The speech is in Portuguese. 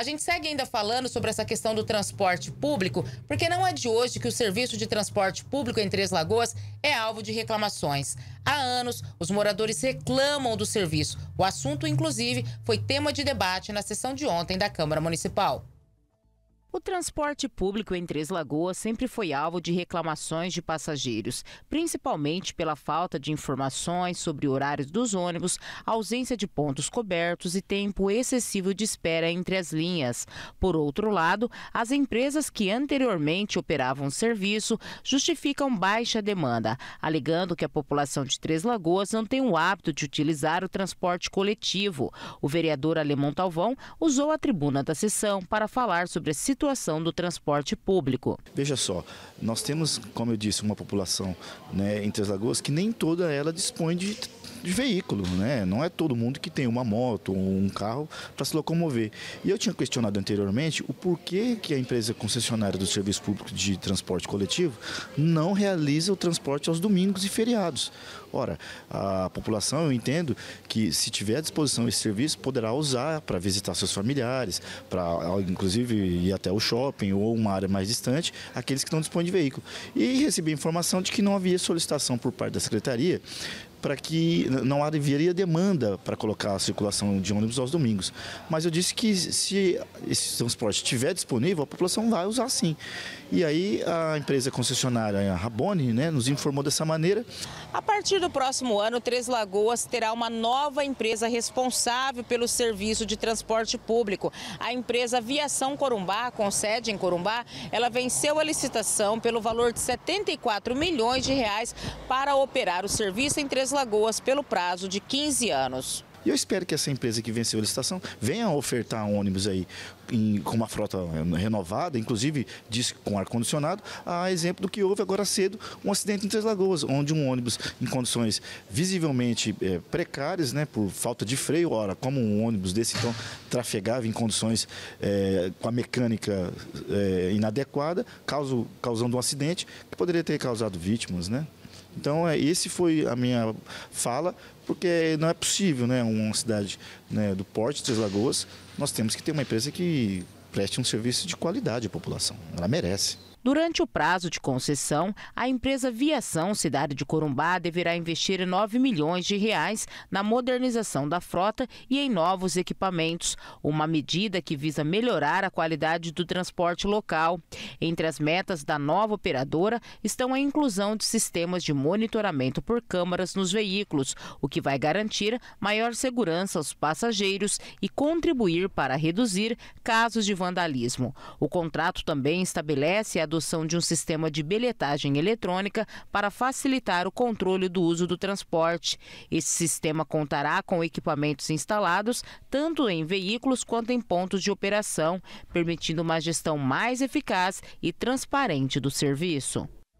A gente segue ainda falando sobre essa questão do transporte público, porque não é de hoje que o serviço de transporte público em Três Lagoas é alvo de reclamações. Há anos, os moradores reclamam do serviço. O assunto, inclusive, foi tema de debate na sessão de ontem da Câmara Municipal. O transporte público em Três Lagoas sempre foi alvo de reclamações de passageiros, principalmente pela falta de informações sobre horários dos ônibus, ausência de pontos cobertos e tempo excessivo de espera entre as linhas. Por outro lado, as empresas que anteriormente operavam serviço justificam baixa demanda, alegando que a população de Três Lagoas não tem o hábito de utilizar o transporte coletivo. O vereador Alemão Talvão usou a tribuna da sessão para falar sobre a situação situação do transporte público. Veja só, nós temos, como eu disse, uma população né, em Três Lagoas que nem toda ela dispõe de de veículo, né? Não é todo mundo que tem uma moto ou um carro para se locomover. E eu tinha questionado anteriormente o porquê que a empresa concessionária do Serviço Público de Transporte Coletivo não realiza o transporte aos domingos e feriados. Ora, a população, eu entendo que se tiver à disposição esse serviço, poderá usar para visitar seus familiares, para inclusive ir até até o shopping ou uma área mais distante, aqueles que não dispõem de veículo. E recebi informação de que não havia solicitação por parte da secretaria para que não haveria demanda para colocar a circulação de ônibus aos domingos. Mas eu disse que se esse transporte estiver disponível, a população vai usar sim. E aí a empresa concessionária a Rabone né, nos informou dessa maneira. A partir do próximo ano, Três Lagoas terá uma nova empresa responsável pelo serviço de transporte público. A empresa Viação Corumbá com sede em Corumbá, ela venceu a licitação pelo valor de 74 milhões de reais para operar o serviço em Três Lagoas pelo prazo de 15 anos. E eu espero que essa empresa que venceu a licitação venha ofertar ônibus aí em, com uma frota renovada, inclusive com ar-condicionado, a exemplo do que houve agora cedo, um acidente em Três Lagoas, onde um ônibus em condições visivelmente é, precárias, né, por falta de freio, ora, como um ônibus desse então trafegava em condições é, com a mecânica é, inadequada, causando um acidente que poderia ter causado vítimas, né? Então, é, esse foi a minha fala, porque não é possível, né, uma cidade né, do porte Três Lagoas, nós temos que ter uma empresa que preste um serviço de qualidade à população. Ela merece. Durante o prazo de concessão, a empresa Viação Cidade de Corumbá deverá investir 9 milhões de reais na modernização da frota e em novos equipamentos, uma medida que visa melhorar a qualidade do transporte local. Entre as metas da nova operadora estão a inclusão de sistemas de monitoramento por câmaras nos veículos, o que vai garantir maior segurança aos passageiros e contribuir para reduzir casos de vandalismo. O contrato também estabelece a adoção de um sistema de bilhetagem eletrônica para facilitar o controle do uso do transporte. Esse sistema contará com equipamentos instalados tanto em veículos quanto em pontos de operação, permitindo uma gestão mais eficaz e transparente do serviço.